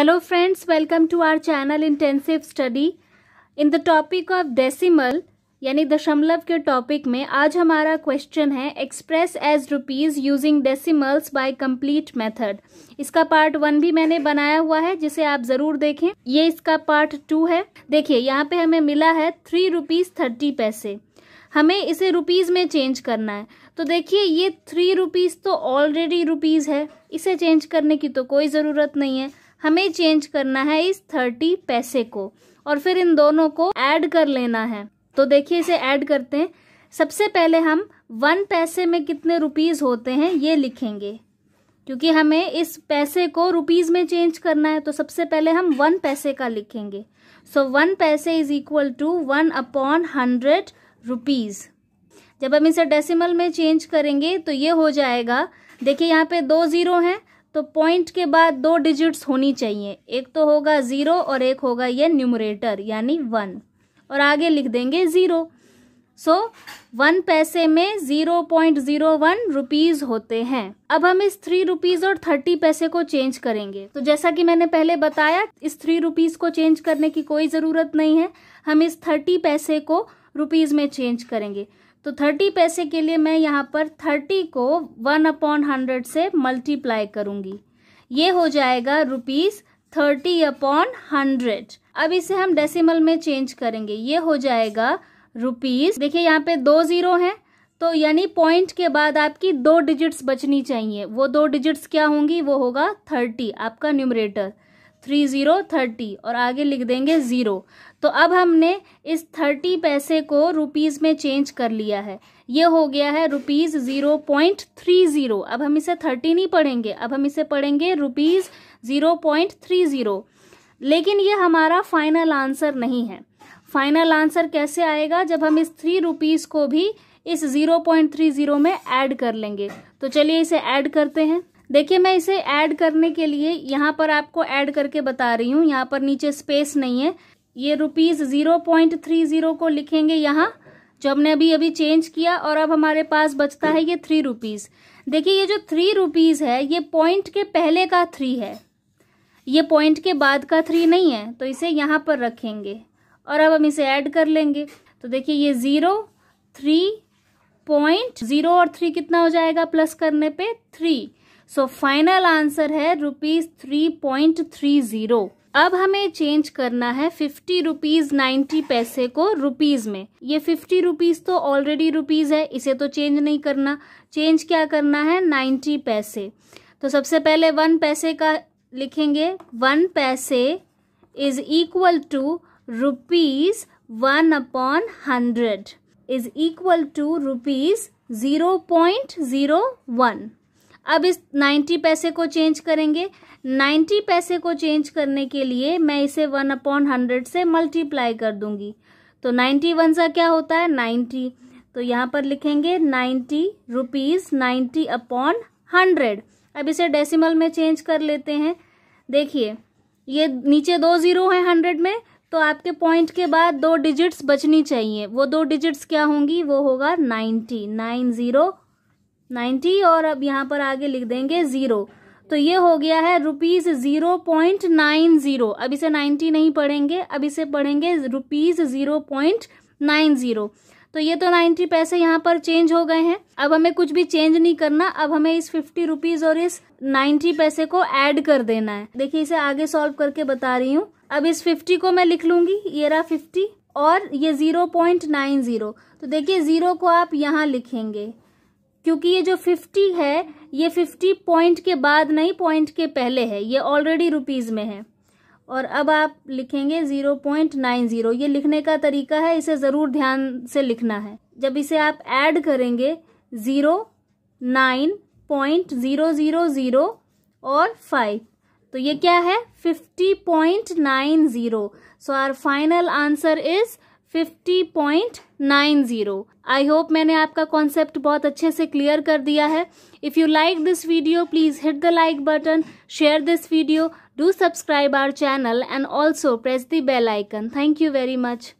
hello friends welcome to our channel intensive study in the topic of decimal यानी दशमलव के topic में आज हमारा क्वेश्चन है express as rupees using decimals by complete method इसका पार्ट वन भी मैंने बनाया हुआ है जिसे आप ज़रूर देखें ये इसका पार्ट टू है देखिए यहाँ पे हमें मिला है थ्री रुपीज़ थर्टी पैसे हमें इसे रुपीज़ में चेंज करना है तो देखिए ये थ्री रुपीज़ तो ऑलरेडी रुपीज़ है इसे चेंज करने की तो कोई ज़रूरत नहीं है हमें चेंज करना है इस थर्टी पैसे को और फिर इन दोनों को ऐड कर लेना है तो देखिए इसे ऐड करते हैं सबसे पहले हम वन पैसे में कितने रुपीज़ होते हैं ये लिखेंगे क्योंकि हमें इस पैसे को रुपीज़ में चेंज करना है तो सबसे पहले हम वन पैसे का लिखेंगे सो वन पैसे is equal to one upon hundred rupees जब हम इसे डेसिमल में चेंज करेंगे तो ये हो जाएगा देखिए यहाँ पे दो ज़ीरो हैं तो पॉइंट के बाद दो डिजिट्स होनी चाहिए एक तो होगा ज़ीरो और एक होगा ये न्यूमरेटर यानी वन और आगे लिख देंगे ज़ीरो सो so, वन पैसे में zero point zero one rupees होते हैं अब हम इस थ्री रुपीज़ और थर्टी पैसे को चेंज करेंगे तो जैसा कि मैंने पहले बताया इस थ्री रुपीज़ को चेंज करने की कोई ज़रूरत नहीं है हम इस थर्टी पैसे को रुपीज़ में चेंज करेंगे तो थर्टी पैसे के लिए मैं यहाँ पर थर्टी को वन अपॉन हंड्रेड से मल्टीप्लाई करूँगी ये हो जाएगा रुपीज़ थर्टी अपॉन हंड्रेड अब इसे हम डेसिमल में चेंज करेंगे ये हो जाएगा रुपीज़ देखिए यहाँ पे दो ज़ीरो हैं तो यानी पॉइंट के बाद आपकी दो डिजिट्स बचनी चाहिए वो दो डिजिट्स क्या होंगी वो होगा थर्टी आपका न्यूमरेटर थ्री ज़ीरो थर्टी और आगे लिख देंगे ज़ीरो तो अब हमने इस थर्टी पैसे को रुपीज़ में चेंज कर लिया है ये हो गया है rupees zero point three zero अब हम इसे थर्टी नहीं पढ़ेंगे अब हम इसे पढ़ेंगे rupees zero point three zero लेकिन ये हमारा फाइनल आंसर नहीं है फाइनल आंसर कैसे आएगा जब हम इस थ्री रुपीज़ को भी इस ज़ीरो पॉइंट थ्री ज़ीरो में ऐड कर लेंगे तो चलिए इसे ऐड करते हैं देखिए मैं इसे ऐड करने के लिए यहाँ पर आपको ऐड करके बता रही हूँ यहाँ पर नीचे स्पेस नहीं है ये rupees zero point three zero को लिखेंगे यहाँ जो हमने अभी अभी चेंज किया और अब हमारे पास बचता है ये थ्री रुपीज़ देखिए ये जो थ्री रुपीज़ है ये पॉइंट के पहले का थ्री है ये पॉइंट के बाद का थ्री नहीं है तो इसे यहाँ पर रखेंगे और अब हम इसे ऐड कर लेंगे तो देखिए ये ज़ीरो थ्री पॉइंट ज़ीरो और थ्री कितना हो जाएगा प्लस करने पे थ्री सो फाइनल आंसर है rupees three point three zero अब हमें चेंज करना है फिफ्टी रुपीज नाइन्टी पैसे को रुपीज में ये फिफ्टी रुपीज तो ऑलरेडी रुपीज है इसे तो चेंज नहीं करना चेंज क्या करना है नाइन्टी पैसे तो सबसे पहले वन पैसे का लिखेंगे वन पैसे is equal to rupees one upon hundred is equal to rupees zero point zero one अब इस नाइन्टी पैसे को चेंज करेंगे नाइन्टी पैसे को चेंज करने के लिए मैं इसे वन अपॉन हंड्रेड से मल्टीप्लाई कर दूंगी तो नाइन्टी वन सा क्या होता है नाइन्टी तो यहाँ पर लिखेंगे ninety rupees ninety upon hundred अब इसे डेसिमल में चेंज कर लेते हैं देखिए ये नीचे दो ज़ीरो हैं हंड्रेड में तो आपके पॉइंट के बाद दो डिजिट्स बचनी चाहिए वो दो डिजिट्स क्या होंगी वो होगा नाइन्टी नाइन ज़ीरो नाइन्टी और अब यहाँ पर आगे लिख देंगे ज़ीरो तो ये हो गया है rupees zero point nine zero अब इसे नाइन्टी नहीं पढ़ेंगे अब इसे पढ़ेंगे rupees zero point nine zero तो ये तो नाइन्टी पैसे यहाँ पर चेंज हो गए हैं अब हमें कुछ भी चेंज नहीं करना अब हमें इस फिफ्टी रुपीज और इस नाइन्टी पैसे को ऐड कर देना है देखिए इसे आगे सॉल्व करके बता रही हूँ अब इस फिफ्टी को मैं लिख लूंगी ये रहा फिफ्टी और ये जीरो पॉइंट नाइन जीरो तो देखिए जीरो को आप यहाँ लिखेंगे क्योंकि ये जो फिफ्टी है ये फिफ्टी पॉइंट के बाद नहीं पॉइंट के पहले है ये ऑलरेडी रुपीज़ में है और अब आप लिखेंगे ज़ीरो पॉइंट नाइन ज़ीरो ये लिखने का तरीका है इसे ज़रूर ध्यान से लिखना है जब इसे आप ऐड करेंगे zero nine point zero zero zero और फाइव तो ये क्या है fifty point nine zero so our final answer is 50.90 I hope मैंने आपका कॉन्सेप्ट बहुत अच्छे से क्लियर कर दिया है if you like this video please hit the like button share this video do subscribe our channel and also press the bell icon thank you very much